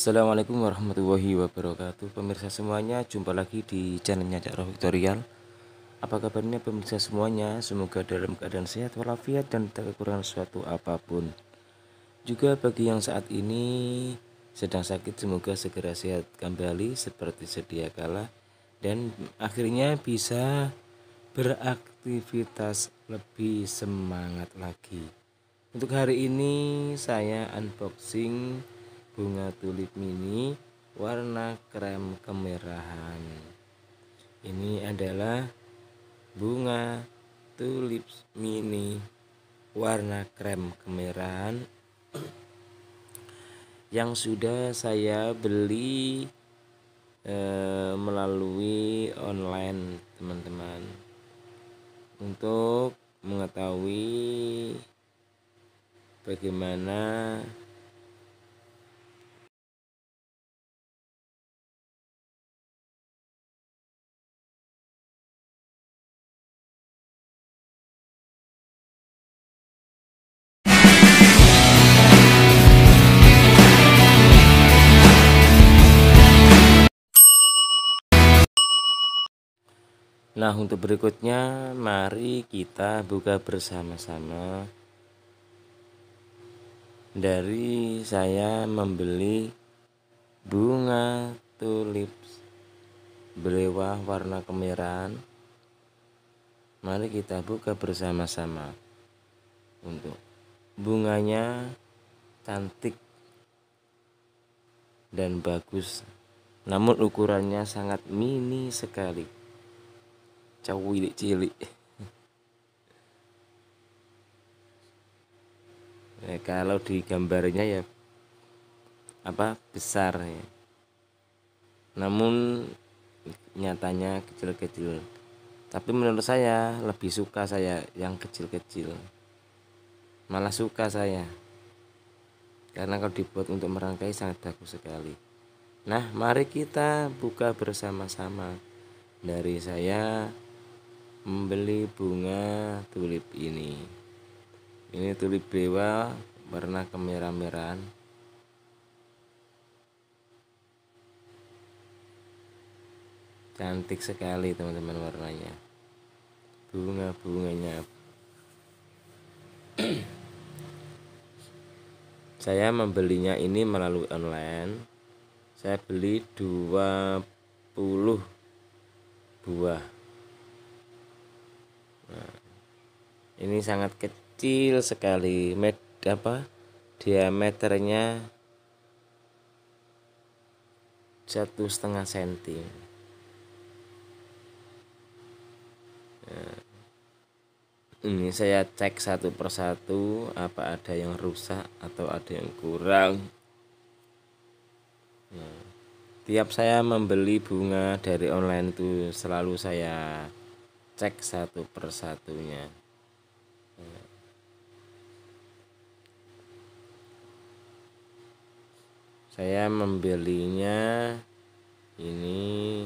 Assalamualaikum warahmatullahi wabarakatuh Pemirsa semuanya jumpa lagi di channelnya Cak Roh Victorial Apa kabarnya pemirsa semuanya Semoga dalam keadaan sehat walafiat dan tak kekurangan suatu apapun Juga bagi yang saat ini sedang sakit semoga segera sehat kembali seperti sedia kala Dan akhirnya bisa beraktivitas lebih semangat lagi Untuk hari ini saya unboxing bunga tulip mini warna krem kemerahan. Ini adalah bunga tulip mini warna krem kemerahan yang sudah saya beli e, melalui online teman-teman untuk mengetahui bagaimana Nah, untuk berikutnya mari kita buka bersama-sama dari saya membeli bunga tulip belewah warna kemerahan. Mari kita buka bersama-sama untuk bunganya cantik dan bagus namun ukurannya sangat mini sekali Cawi cilik. nah, kalau di gambarnya ya apa besar ya. Namun nyatanya kecil-kecil. Tapi menurut saya lebih suka saya yang kecil-kecil. Malah suka saya. Karena kalau dibuat untuk merangkai sangat bagus sekali. Nah, mari kita buka bersama-sama dari saya membeli bunga tulip ini ini tulip dewa warna kemerah-merahan cantik sekali teman-teman warnanya bunga-bunganya saya membelinya ini melalui online saya beli 20 buah ini sangat kecil sekali med apa diameternya satu setengah senti nah, ini saya cek satu persatu apa ada yang rusak atau ada yang kurang nah, tiap saya membeli bunga dari online itu selalu saya cek satu persatunya Iya. Saya membelinya ini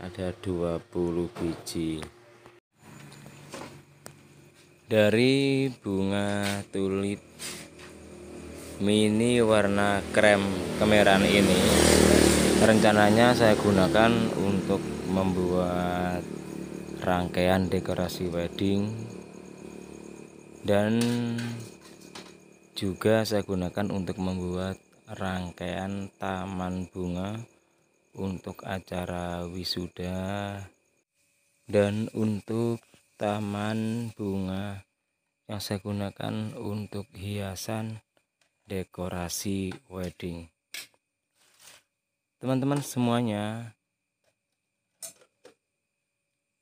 ada 20 biji dari bunga tulip mini warna krem kemerahan ini rencananya saya gunakan untuk membuat rangkaian dekorasi wedding dan juga saya gunakan untuk membuat rangkaian taman bunga untuk acara wisuda dan untuk taman bunga yang saya gunakan untuk hiasan dekorasi wedding teman-teman semuanya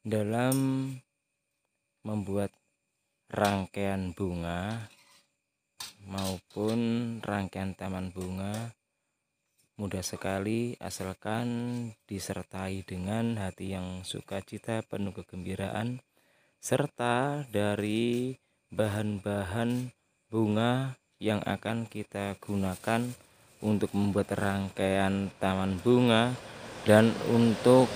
dalam membuat rangkaian bunga maupun rangkaian taman bunga mudah sekali asalkan disertai dengan hati yang sukacita penuh kegembiraan serta dari bahan-bahan bunga yang akan kita gunakan untuk membuat rangkaian taman bunga dan untuk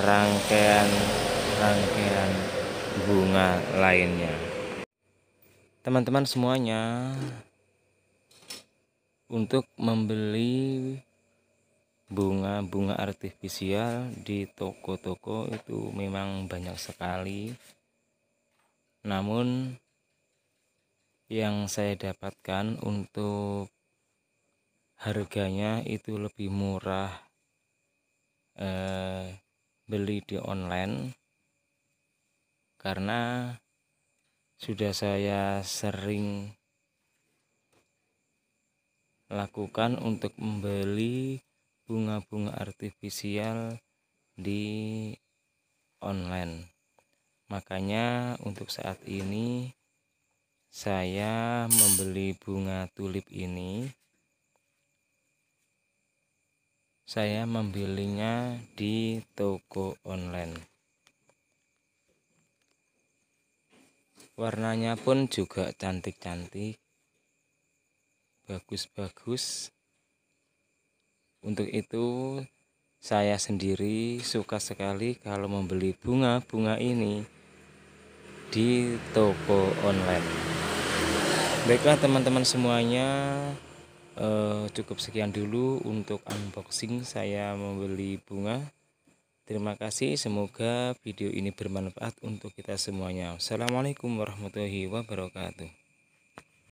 rangkaian-rangkaian bunga lainnya. Teman-teman semuanya, untuk membeli bunga-bunga artifisial di toko-toko itu memang banyak sekali. Namun yang saya dapatkan untuk harganya itu lebih murah eh, beli di online karena sudah saya sering lakukan untuk membeli bunga-bunga artifisial di online. Makanya untuk saat ini saya membeli bunga tulip ini saya membelinya di toko online. warnanya pun juga cantik-cantik bagus-bagus untuk itu saya sendiri suka sekali kalau membeli bunga-bunga ini di toko online baiklah teman-teman semuanya eh, cukup sekian dulu untuk unboxing saya membeli bunga Terima kasih, semoga video ini bermanfaat untuk kita semuanya. Assalamualaikum warahmatullahi wabarakatuh.